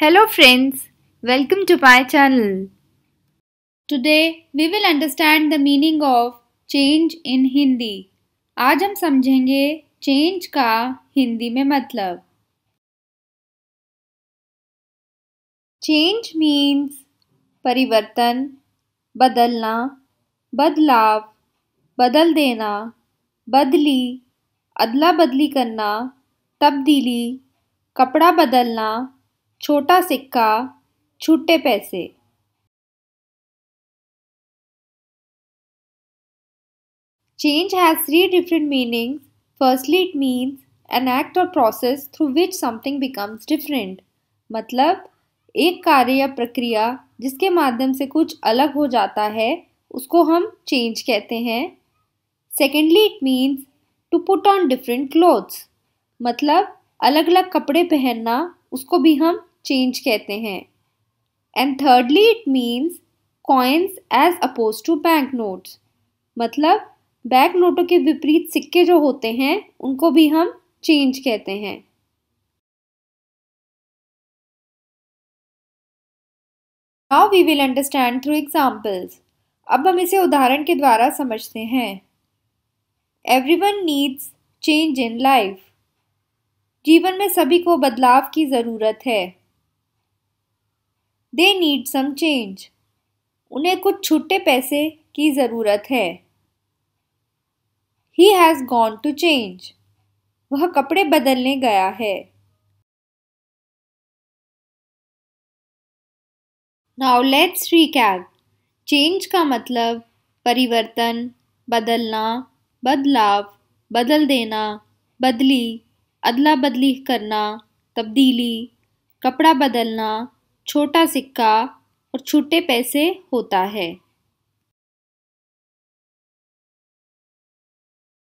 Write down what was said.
Hello friends, welcome to my channel. Today we will understand the meaning of change in Hindi. आज हम समझेंगे change का हिंदी में मतलब Change means परिवर्तन बदलना बदलाव बदल देना बदली अदला बदली करना तब्दीली कपड़ा बदलना छोटा सिक्का छुट्टे पैसे Change has three different meanings. Firstly, it means an act or process through which something becomes different. मतलब एक कार्य या प्रक्रिया जिसके माध्यम से कुछ अलग हो जाता है उसको हम चेंज कहते हैं secondly it means to put on different clothes मतलब अलग अलग कपड़े पहनना उसको भी हम चेंज कहते हैं and thirdly it means coins as opposed to bank notes मतलब बैंक नोटों के विपरीत सिक्के जो होते हैं उनको भी हम चेंज कहते हैं now we will understand through examples अब हम इसे उदाहरण के द्वारा समझते हैं every one needs change in life जीवन में सभी को बदलाव की ज़रूरत है दे नीड सम चेंज उन्हें कुछ छुट्टे पैसे की ज़रूरत है he has gone to change वह कपड़े बदलने गया है नाउ लेट्स रिकैप चेंज का मतलब परिवर्तन बदलना बदलाव बदल देना बदली अदला बदली करना तब्दीली कपड़ा बदलना छोटा सिक्का और छोटे पैसे होता है